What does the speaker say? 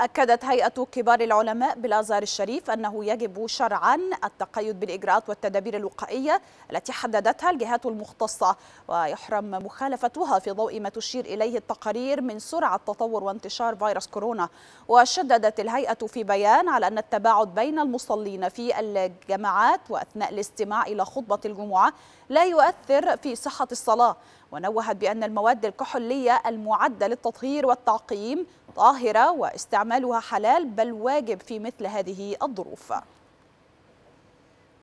أكدت هيئة كبار العلماء بالأزهر الشريف أنه يجب شرعا التقيد بالإجراءات والتدابير الوقائية التي حددتها الجهات المختصة ويحرم مخالفتها في ضوء ما تشير إليه التقارير من سرعة تطور وانتشار فيروس كورونا وشددت الهيئة في بيان على أن التباعد بين المصلين في الجماعات وأثناء الاستماع إلى خطبة الجمعة لا يؤثر في صحة الصلاة ونوهت بأن المواد الكحولية المعدة للتطهير والتعقيم طاهرة واستعمالها حلال بل واجب في مثل هذه الظروف